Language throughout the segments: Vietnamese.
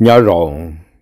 nhỏ rồi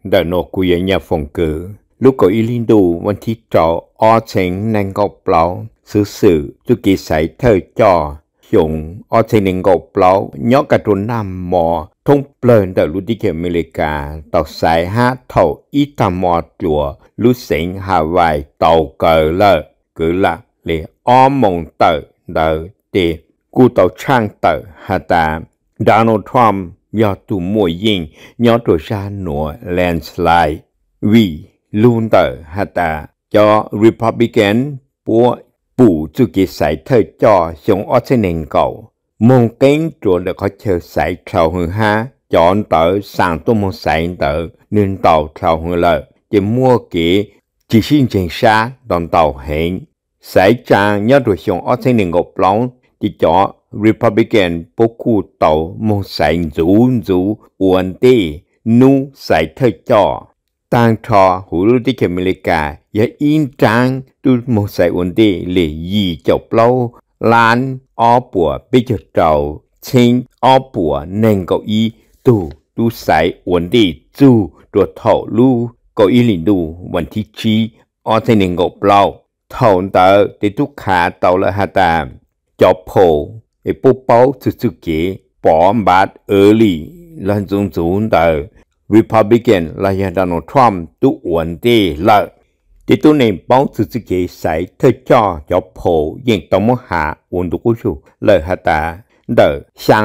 đã nô của yên nhà phòng cử lúc có y linh đủ vẫn thi trò o chén nàng gọc lão xứ sự tu kỳ sải thơ trò dùng o chén nàng gọc lão nhớ cả trốn nam mò thông plền đã lúc đi kèm America tàu sải ha thầu y tàm mò chùa lúc sảnh hà vài tàu cờ lờ cứ là lệ o mong tờ đờ tì cụ tàu trang tờ hà ta Donald Trump do tu mùa dinh nhỏ trò sa nụa landslide vì luôn tờ hà ta cho Republican của bù chủ kỳ sải thơ cho xuống ở trên nền cầu mong kén trộn được có chờ sải trào hơn ha chọn tờ sàng tôi mong sải tờ nên tàu trào hơn lờ chỉ mua kỹ chỉ xin trên xa đoàn tàu hẹn sải trang nhớ rồi xuống ở trên nền cầu lóng chỉ cho Republican boku tàu một sài rủ rủ uẩn tê nu Sai thơ cho. Tăng trò hủ lưu tích America và yên trang tu một sài uẩn tê lì gì chọc lâu lan o bùa bí chọc trầu chính o bùa nền cậu y tu tu Sai uẩn tê dù rồi thổ lưu cậu y lì đù vấn thị chi o thế nền cậu lâu thổn tờ thì tu khả tàu lợi hà tàm cho phổ e po pao tu tu ke po bat early lan zung zung da Republican là hiện Donald Trump tu ổn tê là thì tôi nên báo sự kế sai thơ cho cho phổ yên tổng mô hạ ổn tụ cố chú lời hạ tạ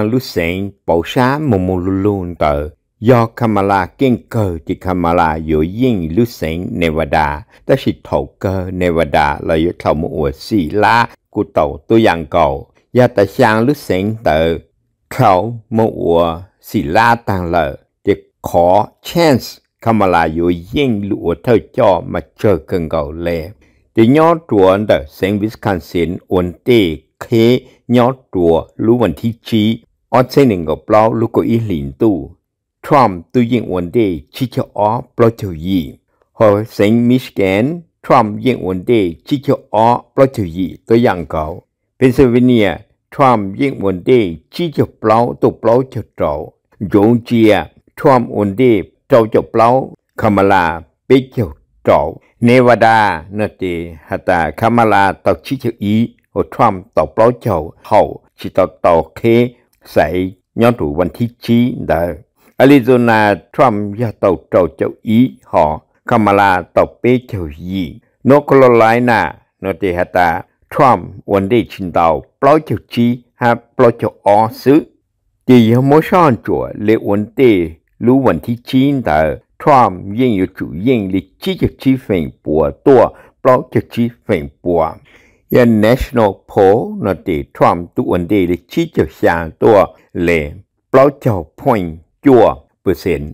lúc sinh bảo xá mô mô lù tờ do Kamala kiên cơ thì Kamala dụ yên lúc sinh Nevada ta sẽ thổ cơ Nevada là yếu thảo mô ổ xì lá cầu và tại sao lúc sinh tự khẩu một ua xì la tăng lợ thì khó chance không mà là dù yên lụa thơ cho mà chờ cần gầu lệ thì nhỏ chuồn ở sinh Wisconsin ổn tê khi nhỏ chùa lũ vấn thi chí ở trên nền ngọc bao lũ có ý lĩnh tu Trump tự nhiên ổn tê chỉ cho ó bao thiểu gì hồi sinh Michigan Trump yên ổn tê chỉ cho ó bao thiểu gì tôi dặn cầu Pennsylvania, Trump giết ổn đi chỉ cho lão tụ lão chụp trậu. Dũng Trump ổn đi trâu cho lão Kamala bị cho trậu. Nevada nơi thì hạt ta Kamala tạo chỉ cho ý của Trump tạo lão cho hậu chỉ tạo tạo khế sẽ nhóm thủ văn thiết chí đã Arizona Trump do tạo trầu cho Ý họ Kamala tạo bế cho Ý. North Carolina, nơi North Dakota, Trump vấn đề trình tàu bao nhiêu chi hay bao nhiêu ó sự. Chỉ mỗi sáng chùa lệ vấn đề lưu vấn thị chín tờ Trump yên yếu chủ yên lệ chi cho chi phèn bùa tùa bao nhiêu chi phèn bùa. Yên National Poll nó để Trump tu vấn đề lệ chi cho xa tùa lệ bao nhiêu point chùa bữa xịn.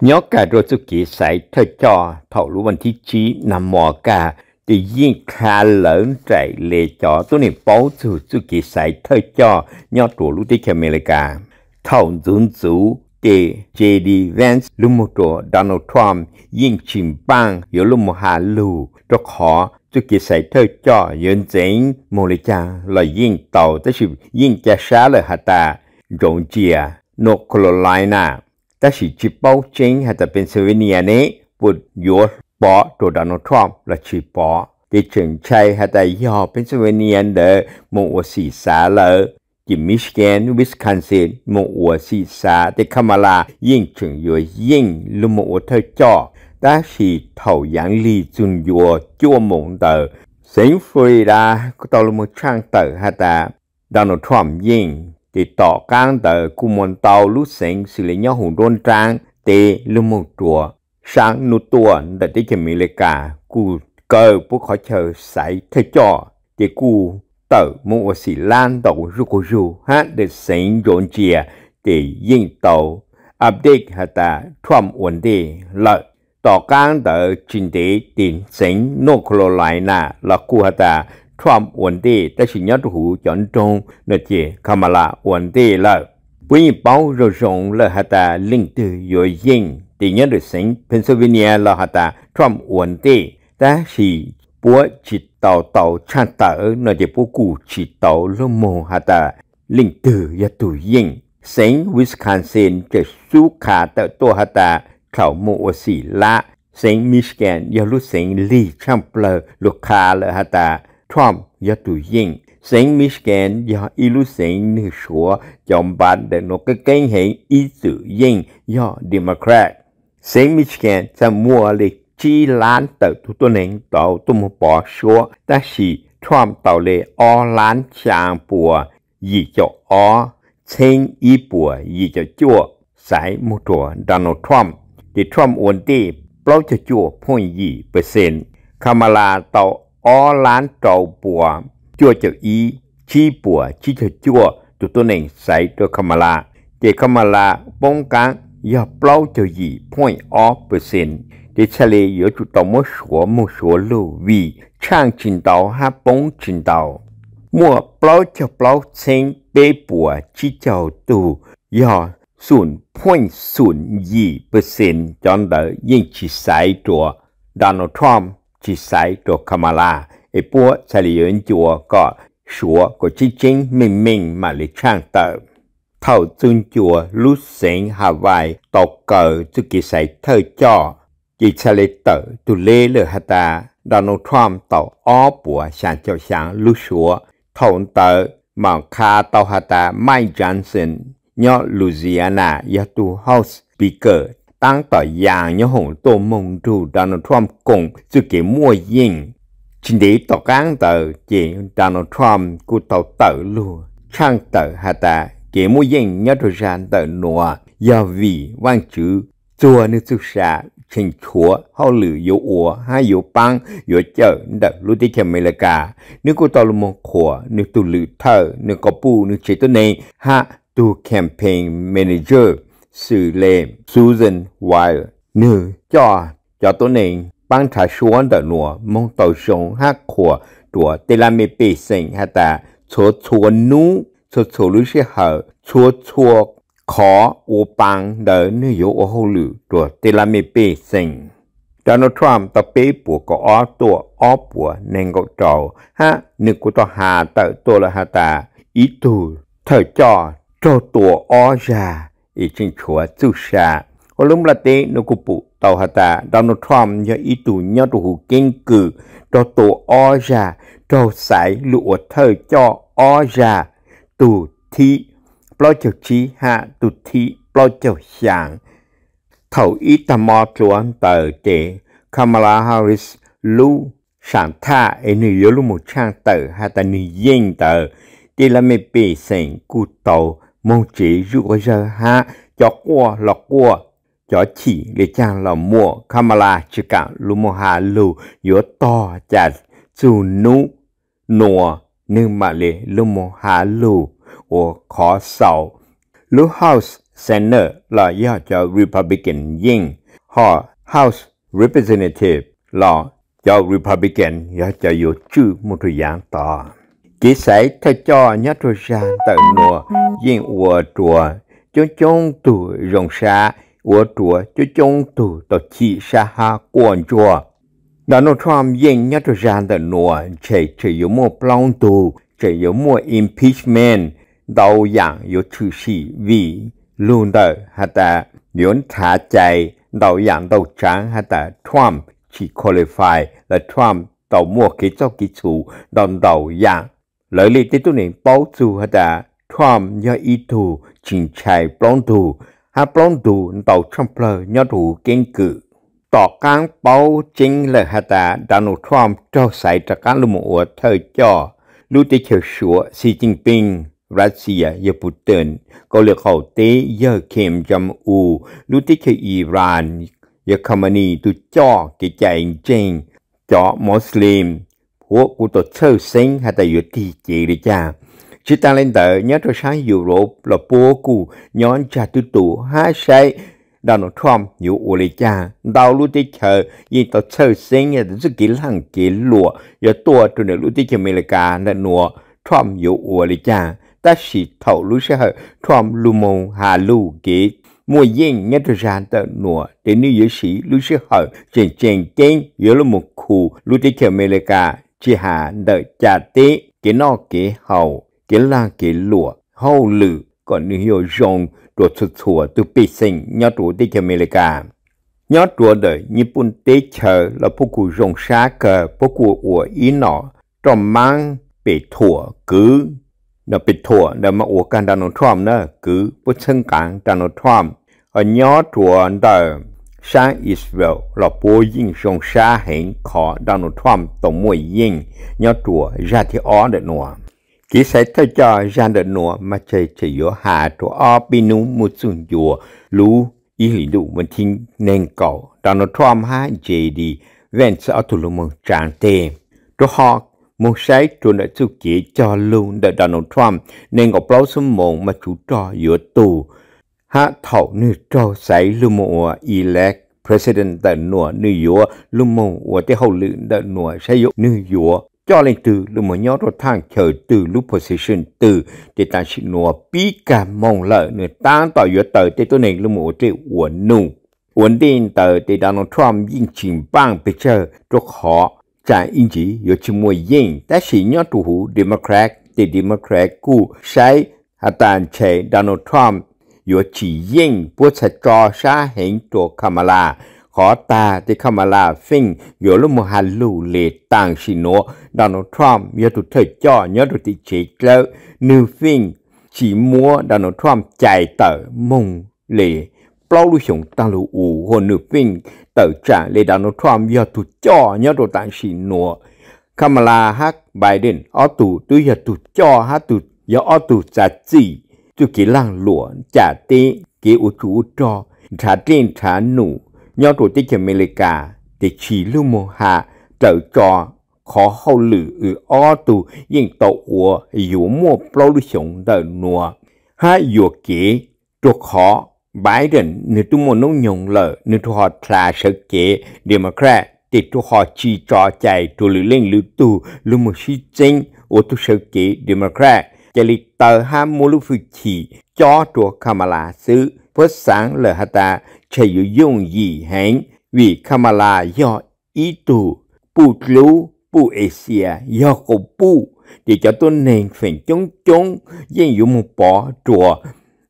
Nhớ cả rồi sự kỳ sải thật cho thảo lưu vấn thị chí nằm mò cả thì yên khá lớn chạy lệ cho tôi nên bảo chủ chủ kỳ sai thơ cho nhỏ tổ lúc tích America. Thảo dũng chủ để J.D. Vance lúc một tổ Donald Trump yên chìm bang yếu lúc một hạ lù cho khó chủ kỳ sai thơ cho yên dĩnh mô lệ cha là yên tàu tới sự yên cha xá lời hạ ta rộng chìa North Carolina. Ta chỉ chỉ báo chính hạ ta Pennsylvania này ปวดยัว bỏ của Donald Trump là chỉ bỏ để chừng chay hay tại do Pennsylvania để một ổ xỉ xá lỡ chỉ Michigan, Wisconsin, một ổ xỉ xá để Kamala yên chừng yếu yên luôn một ổ thơ cho ta chỉ thầu giảng lý dùng yếu chua mộng tờ Sinh Florida có tao luôn một trang tờ hay ta Donald Trump yên thì tỏ cang tờ của môn tàu lúc sinh xử lý nhau hùng đôn trang tê luôn một chùa sáng nụ tua đã tới chấm mình lệ cả cụ cờ bố khó chờ sải thơ thì cụ tờ mua xì lan tàu ru cô để sánh dồn chia thì yên tàu update hạ ta trump ổn định lợi tỏ cang tờ chính tế tỉnh sánh nô Carolina là cụ hạ ta Trump ổn định ta chỉ nhớ chọn trung nơi chỉ Kamala ổn định lợi Bùi nhìn báo rồi rộng là hà tà linh tử dội dinh, tỷ nhân được sinh Pennsylvania là hà tà Trump uốn tê, ta chỉ bố chỉ tàu tàu chan tàu nó chỉ bố cụ chỉ tàu lô mô hà tà linh tử ya tù dinh. Sinh Wisconsin chỉ su khả tàu tô hạ tà khảo mô ô xì lạ, sinh Michigan ya lúc sinh Lee Trump là lô khả là hà tà Trump ya tù dinh. Saint Michigan do ilu saint nữ số chọn bạn để nó cái kênh hệ ý sử dân do Democrat. Saint Michigan sẽ mua lịch chi lán tờ thủ tuần hình tàu tùm bỏ số ta xì Trump tàu lệ o lán chàng bùa gì cho o chênh y bùa gì cho chua sải một trùa Donald Trump. Thì Trump ổn tì bao cho chua phong gì bởi xin. Kamala tàu o lán trầu bùa chua chở y chi bùa chi chở chua tụi tôi nên xảy cho Kamala để Kamala bóng cán do bao chở gì point off percent để xe lê yếu tụi tôi một số một số lưu vì trang trình tàu hay bóng trình tàu mua bao chở bao sen bê bùa chi chào tù do sùn point sùn gì percent cho đỡ nhưng chỉ xảy cho Donald Trump chỉ xảy cho Kamala 一波才里人教个说个之间明明嘛里倡导。thầu tương chùa lúc sinh hà vài tọc cờ tư kỳ sải cho. Chỉ xa lê tở tu lê ta, Donald Trump tàu ó bùa sáng cho sáng lúc xúa, tờ mà khá tàu hà ta Mike Johnson, nhỏ Louisiana, yá tu House Speaker, tăng tỏ giang nhỏ hồng tô mông trù Donald Trump cùng tư kỳ mua yên chính đi tỏ cán tờ chỉ Donald Trump của tàu tờ lùa sang tờ hà ta kể mô dân nhớ đồ gian tờ nùa do vì văn chữ chùa nước sức xa trình chúa hao lử yếu ủa hay yếu băng yếu chờ đợt lưu tí chèm mê lạ cả nước của tàu lùa mô khổ nước tù lử thơ nước có bù nước chế tốt này hạ tù campaign manager sự lệ Susan Weil nữ cho cho tôi này 帮他说的诺梦到熊哈阔多得拉没背身哈达错错努错错路是好错错考我帮的女友我后路多得拉没背身。Donald Trump ต่อปีปัวก็อ้อตัวอ้อปัวเนงก็เจ้าฮะนึกกูต่อหาต่อตัวละหาตาอีตูเธอจ่อเจ้าตัวอ้อยาอีจิงชัวจุชาโอลุมละเตนุกุปุ tàu hạt tạ Donald Trump nhờ ý tù nhớ tù hù kiên cử cho tù o ra cho sải lụa thơ cho o ra tù thi bao chầu chí hạ tù thi bao chầu sàng thầu ý tà mò chuẩn tờ chế Kamala Harris lưu sản tha ở nữ yếu lưu một trang tờ hạ tà nữ yên tờ đi là mê bê sành cụ tàu mong chế rùa giờ hạ cho qua lọc qua cho chỉ để chàng là mùa Kamala chỉ cả lu mua hà lu yếu to chả dù nụ nùa nhưng mà lệ lu mua hà lu ở khó sầu lu House Senate là do cho Republican yên họ House Representative là cho Republican do cho yếu chữ một thời gian to chỉ sẽ thay cho nhất rồi ra tận nùa yên ủa chùa Chung chúng tụ rồng xa 我主就中途到七沙哈关注。那侬穿烟一就染得暖，这这有么 plan 度，这有么 impeachment，到样有出事为论的哈达原查在到样到长哈达 Trump 去 qualify 了 Trump 到么给做基础到到样，来哩这都能保住哈达 Trump 要意图进财 plan 度。ฮับลองดูนตัวชัมเพลยอดูเก่งกือต่อการเป่าจริงเลยฮะตาดานุทรอมเจ้าใส่จากการลุมอวดเธอจ่อลูติเชียวชัวสีจิงปิงรัสเซียญี่ปุ่นเตนกาหลีเขาเตเยอเคมจำอูลูติเชียอิหร่านยาคามนีตุจ่อกิจใจจริงจ่อมุสลิมพวกกูตัดเชื่อเซ็งฮะตาอยู่ที่เจริจ้า chỉ ta lên tờ nhớ cho sáng dù rộ là bố cụ nhón cha tư tụ hai say Donald Trump nhiều ủ lý cha đào lúc tí chờ nhìn tao chờ sinh là rất kỹ lăng kỹ lụa giờ tua cho nên lúc tí chờ mình là cả là nùa Trump nhiều ủ lý cha ta chỉ thấu lúc sẽ hờ Trump lưu mông hà lưu kỹ mua yên cho ra tờ nùa để nữ yếu sĩ lúc sẽ hờ trên trên trên yếu là một khu lúc tí chờ mình là cả chỉ hạ đợi cha tế cái nó kế hậu cái là cái lụa hầu lử còn hiểu dòng đồ xuất xua từ bê sinh nhớ trụ tới cho mình cả nhớ trụ đời như bún tế chờ là bố cụ dòng xa cờ bố cụ ủa ý nọ trong mang bê thủa cứ nó bê thủa nó mà ủa càng Donald Trump nữa cứ bố chân càng Donald Trump ở nhớ trụ đời sang Israel là bố yên dòng xa hẹn khó Donald Trump tổng mùi yên nhớ trụ ra thì ó được nữa chỉ sẽ thay cho ra đợt nùa mà chơi chơi yếu hạ chỗ o binu một sườn chùa lú ý lý đủ mình thiên nên cầu Donald Trump ha dễ đi ven sẽ ở thủ lô mông tràng tê chỗ họ mông sái chỗ đã chú chỉ cho luôn đợt Donald Trump nên có bao số mông mà chú trò yếu tù hạ thảo nữ trò sái lưu mông elect president đợt nùa nữ yếu lưu mông và tế hậu lự đợt nùa sẽ yếu nữ yếu cho lên từ lúc mà nhớ rồi thang chờ từ lúc position từ để ta chỉ nua bí cả mong lợi nữa ta tỏ yếu tờ để tôi này lúc mà tôi uẩn nụ uẩn tin tờ để Donald Trump yên trình bang bây giờ cho họ trả yên chỉ yếu chỉ mua yên ta sẽ nhớ tụ hữu Democrat để Democrat cũ sai hạ tàn chế Donald Trump yếu chỉ yên bố sẽ cho xã hẹn cho Kamala khó ta thì không mà là phình yếu là một hà lù lệ tàng xì nó Donald Trump yếu tụ thời cho nhớ tụ thị chế lỡ nữ phình chỉ mua Donald Trump chạy tờ mông lệ bao lưu sống tăng lưu ủ hồn nữ phình tờ trả lệ Donald Trump yếu tụ cho nhớ tụ tàng xì nó Kamala ha Biden ở tụ tụ yếu tụ cho ha tụ yếu ở tụ trả chỉ tụ kỳ lăng lụa trả tiền, kỳ ủ chú cho trả tiền trả nụ Nho tổ tế chờ mê lê cả, tế chỉ lưu mô hạ, trở cho khó hậu lử ư o tù yên tổ ua yếu mô blâu lưu sống đờ nùa. Hạ yếu kế, trụ khó, bái rỉnh nữ tù mô nông nhông lờ, nữ tù họ thả sở kế, Democrat, tế trụ họ chỉ cho chạy trụ lưu lên lưu tù, lưu mô sĩ chênh, ô tù sở kế Democrat, chạy lý tờ Ha mô lưu phụ chỉ cho trụ Kamala sư, phớt sáng lờ hạ ta, chỉ dùng gì hành vì Kamala do ý tù, bù lưu, bù ế xìa, do cổ bù, để cho tôi nên phải chống chống, dân dụ một bỏ trùa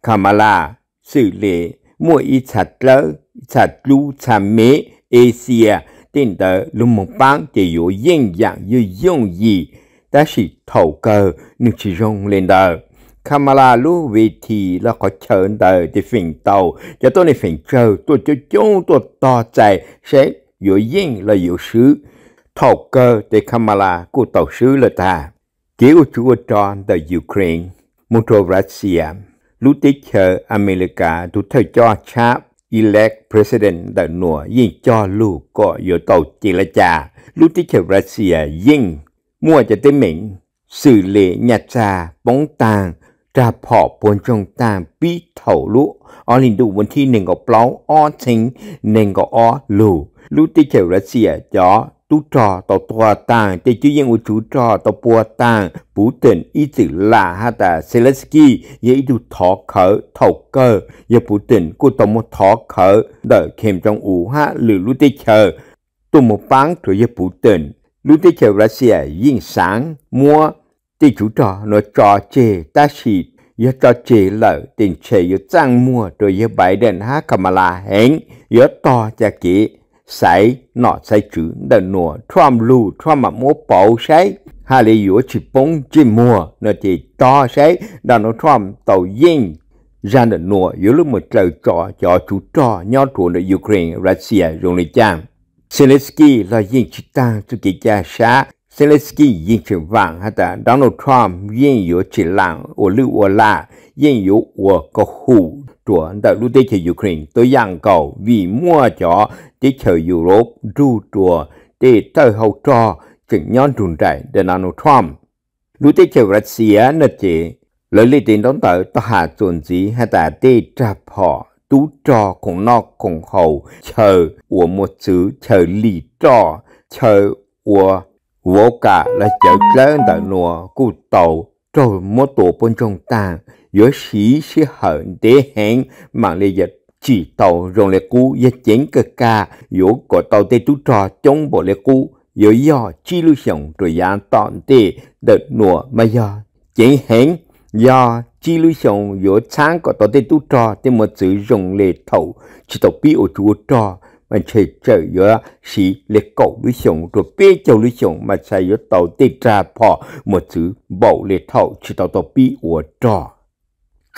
Kamala xử lý mỗi ý sạch lỡ, sạch lưu, sạch mế, ế xìa, tên tờ lưu một bán chỉ dụ dân dạng dụ dụng gì, ta chỉ thầu cơ, nhưng chỉ rong lên đời. Kamala lu vì thì là có chờ đợi thì phỉnh tàu cho tôi này phỉnh chờ tôi cho chúng tôi to chạy sẽ dựa yên là dựa sứ thầu cơ thì Kamala của tàu sứ là ta chỉ của chúa John từ Ukraine Montro Russia lúc tới chờ America tôi thời cho chap elect president từ nùa yên cho lu có dựa tàu chỉ là cha lúc tới chờ Russia yên mua cho tới mình xử lý nhà cha bóng tàng จะพอปวนจงตามปีเถาลุออลินดูวันที่หนึ่งกับเปล่าอ้อทิงหนึ่งกับอ้อลูลูติเฉลเสียจอตุจอต่อตัวต่างแต่จื้อยังอุจูจอต่อปัวต่างปูเตินอีสิลาฮะแต่เซเลสกี้ยังอีดูทอเขอเถาเกอยังปูเตินกูต่อมทอเขอเดอเข็มจงอูฮะหรือลูติเฉลตุ่มปังถือยังปูเตินลูติเฉลเสียยิ่งสางมัว thì chú trò nó trò chê ta xì yo trò chê lỡ tiền chê yo trang mua rồi yo bảy đèn ha Kamala hẹn yo to cha kỹ sai nọ sai chữ đờ nùa Trump lu Trump mà mua bầu sai hà lý yo chỉ bông chỉ mua nó chỉ to sai đờ nó Trump tàu yên ra đờ nùa yo lúc một trời trò cho chú trò nhau trụ ở Ukraine Russia rồi này chăng Zelensky là dân chỉ tăng cho kỳ cha xã Zelensky yin chi wang ha ta Donald Trump yin yu chi lang wo lu wo la yin yu wo ko hu tua da lu de chi Ukraine to yang cầu vì mua cho de chi Europe du tua để tơ hậu cho chừng nhon trùn trại de Donald Trump lu de chi Russia nè chi lợi lý tiền đón tờ tòa hạ tuần dĩ hay ta tê trạp họ tú trò cùng nó cùng hầu chờ của một chữ chờ lì trò chờ của vô cả là chợ lớn tại nùa cụ tàu rồi mua tổ bên trong ta giữa sĩ sẽ hận để hẹn mà lê dịch chỉ tàu rồi lê cú và chén cơ ca giữa của tàu tê tú trò chống bộ lê cú giữa do chi lưu sống rồi giá tọn tê đợt nùa mà do chén hẹn do chi lưu sống giữa sáng của tàu tê tú trò tê một sự rồng lê thầu chỉ tàu bí ổ chúa trò mà chỉ chạy yo xí lệ cậu lưu xong rồi bê châu lưu xong mà chạy yo tàu tê trà phò một chữ bảo lệ thảo chỉ tàu tàu bí ủa trò.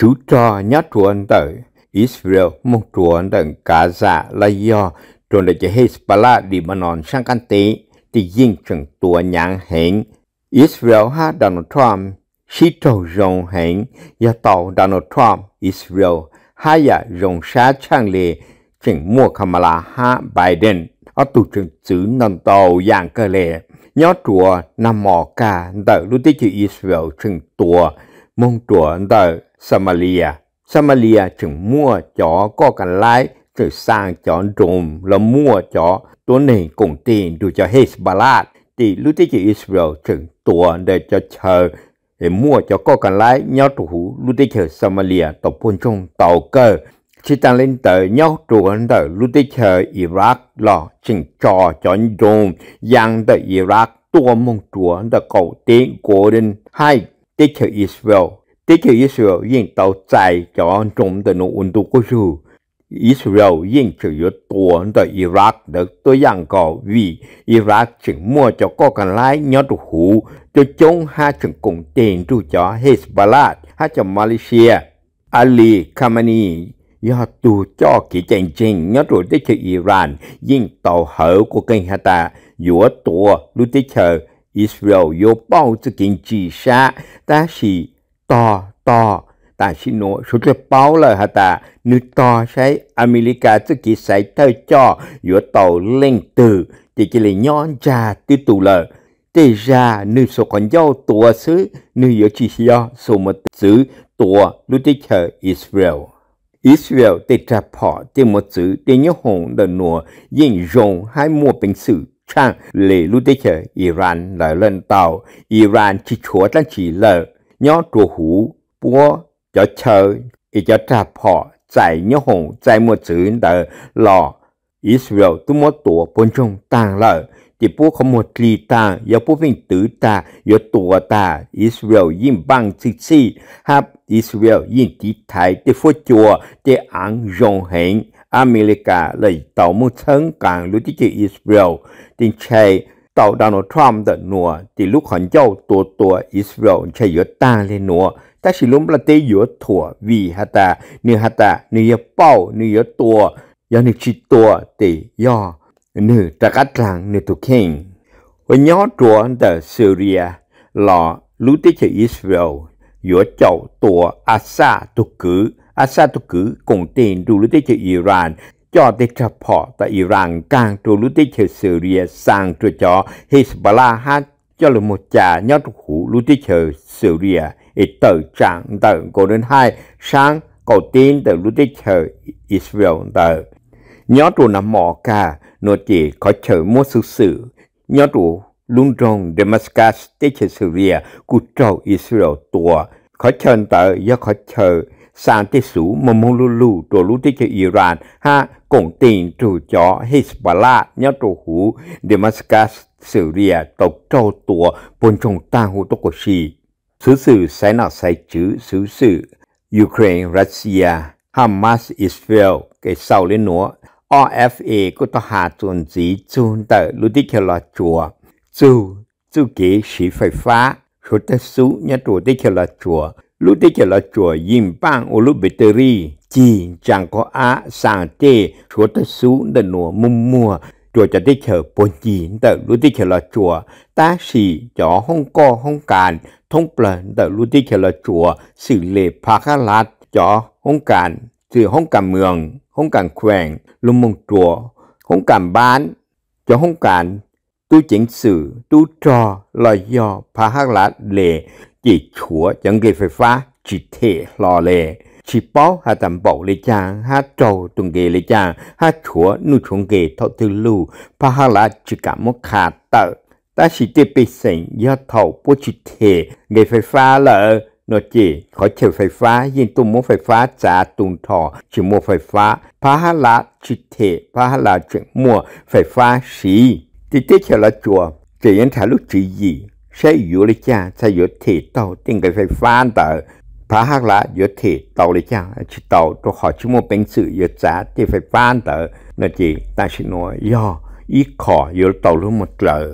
Chú trò nhá truân tới Israel mong truân tới Gaza là yo, rồi là chạy Hezbollah đi mà nón sang căn tế thì dinh chẳng tùa nhãn hẹn. Israel ha Donald Trump xí trâu rồng hẹn do tàu Donald Trump Israel hai ya dạ rồng sát trang lệ chỉnh mua Kamala ha Biden ở tù trường chữ nâng tàu dạng cơ lệ. Nhó chùa nằm mò cả đợi lúc tí chữ Israel chừng tùa mong chùa đợi Somalia. Somalia chừng mua chó có cảnh lái chữ sang chó trùm là mua chó tuần này cũng tiền đủ cho Hezbollah. Thì lúc tí chữ Israel chừng tùa để cho chờ để mua cho có cảnh lái nhó chủ hữu lúc chữ Somalia tập quân trong tàu cơ chỉ tăng lên tới nhau trụ hơn tới lúc tới chờ Iraq lo chỉnh trò cho anh dùng yang tới Iraq tua mong trụ hơn tới cầu tiến của đến hai tới chờ Israel tới chờ Israel yên tàu chạy cho anh dùng tới nó ổn tụ của sự Israel yên chờ yếu tua hơn tới Iraq được tôi yang có vì Iraq chỉ mua cho có cần lái nhớ trụ hủ cho chống hai chừng cùng tiền trụ cho Hezbollah hai cho Malaysia Ali Khamenei do tù cho kỳ chèn chèn nhớ rồi tới chờ Iran tàu hở của kênh hạ ta giữa tùa lưu chờ Israel vô bao tư kiện trì xa ta xì to to ta xì nổ số cho bao lời hạ ta nữ to say America tư kỳ xảy thơ cho giữa tàu lên từ thì chỉ là nhón ra tư tù lời tê ra nữ số còn dâu tùa xứ nữ giữa chỉ do số một xứ tùa lưu tới chờ Israel Israel tê trà phỏ tê một sự tê nhớ hồn đờ nùa dinh rồng hai mùa bình sự trang lệ lưu tê chờ Iran là lên tàu Iran chỉ chúa trang chỉ lờ nhó trù hủ búa cho chờ ý cho trà phỏ giải nhớ hồn giải một sự đờ lò Israel tu mô tùa bốn trong tàng lờ จิปูขมวดลีตาอย่าปูวิ่งตื้อตาอย่าตัวตาอิสราเอลยิ่งบังซิซี่ฮับ Israel yên tí thái tế phố chùa tế án rộng hẹn America lấy tàu mưu thân càng lưu tí chế Israel tình chạy tàu Donald Trump đã nùa thì lúc hẳn châu tùa tùa Israel chạy dựa tăng lên nùa ta chỉ lúc là tế dựa thùa vì hà ta như hà ta như dựa bao như dựa tùa do như chỉ tùa thì do như trạc át làng như tù kênh và nhỏ trùa ở Syria lọ lưu tế chế Israel giữa châu tùa Asa tu cử. Asa tu cử cùng tiền đủ lưu tế cho Iran cho tế trà phỏ tại Iran càng đủ lưu tế cho Syria sang cho cho Hezbollah hát cho là một trà nhó trục hủ lưu tế cho Syria. Ý tờ trạng tờ cổ đến hai sang cầu tin tờ lưu tế cho Israel tờ. Nhó trù nằm mỏ ca nó chỉ có chờ mua sự sự. Nhó trù lungdong Damascus tế chế Syria của trâu Israel tùa. Khó chân tờ do khó chờ sang tế sủ mà mong lưu lưu trò lưu tế chế Iran ha cổng tiền trù chó Hezbollah nhớ trù hủ Damascus Syria tộc trâu tùa bốn trong ta hủ tốc của xì. Sứ sự sẽ nào sai chữ sứ sự Ukraine, Russia, Hamas, Israel cái sau lên nữa. RFA e của tòa hạ tuần dí chôn tờ lưu tích là chùa สูจูเกสีไฟฟ้าชุะสูนงยตัวที่เคลาจัว ลูกที่เคลาจัว ยิ่งปังโอุลุแบตเตอรี่ จีจังก็อาสังเตชุะสู้งดนัวมุมมัวตัวจะได้เฉาปนจีนแต่ลู้ที่เฉลาจัวตาสีจอห้องก่อห้องการทงเปล่าแต่ลู้ที่เฉลาจัว สื่อเลพาคลัดจอห้องการ สื่อห้องการเมืองห้องการแขวงลุมมงตัวห้องการบ้านจอห้องการ tu chỉnh sự tu trò là do phá hát lá lệ chỉ chúa chẳng gây phải phá chỉ thể lò lệ chỉ báo hạ tạm bảo lệ cha hạ trâu tuần ghê lệ cha hạ chúa nu chuông ghê thọ tư lù, phá hát lá chỉ cả một khả tợ ta chỉ tiếp bị sinh do thầu bố chỉ thể gây phải phá lợ nó chỉ khó chịu phải phá nhưng tôi muốn phải phá trả tùng thọ chỉ mua phải phá phá lá chỉ thể phá lá chuyện mua phải phá xí thì tiếp theo là chùa chỉ những thả lúc chỉ gì sẽ dụ lý cha sẽ dụ thị tàu tình cái phải phan tờ phá hắc là dụ thị tàu lý cha chỉ tàu tôi hỏi chúng một bên sự dụ giá thì phải phan tờ là chỉ ta chỉ nói do ít khó dụ tàu luôn một lời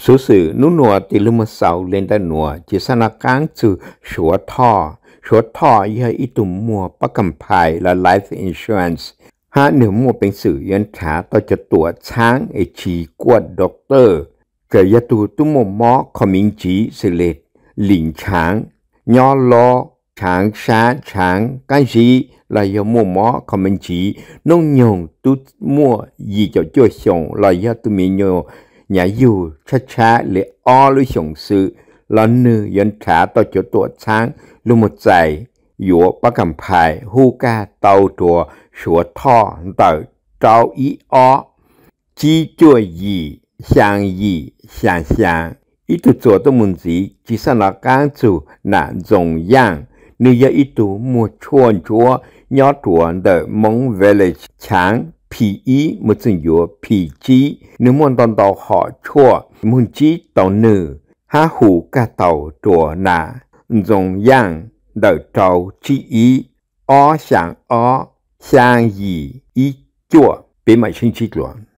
số sự nút thì lúc mà sau lên ta nùa chỉ sanh là cán sự sửa thọ số thọ như ít tụm mua bắt cầm phải là life insurance หาหนึ่งมัวเป็นสื่อยันขาต่อจะตัวช้างไอชีกวดด็อกเตอร์เกยตูตุ้มมอคอมิงจีสิเลตหลิงช้างย่อลอช้างช้าช้างกันชีลายมัวมอคอมิงจีน้องยงตุ้มัวยีเจ้าจ้วยสงลายตุ้มีโย nhà dù cha cha lệ o lưu sổng sự là nữ dân trả tao cho tuột sáng lưu một giải dũa bác cầm phải hu ca tàu chùa sủa tho tờ trao ý ó chi chua gì sang gì sang sang ít tu chùa tôi muốn gì chỉ sao là cán chủ là dùng giang nếu giờ ít tu mua chuồn chúa nhỏ chuồn tờ mong về lại chẳng phì ý một sinh dũa phì chi nếu muốn toàn tàu họ chua muốn chi tàu nữ há hủ ca tàu chùa là dùng đợi trâu chi ý, ó sàng ó, sang gì ý chua, bế mại sinh chi luận.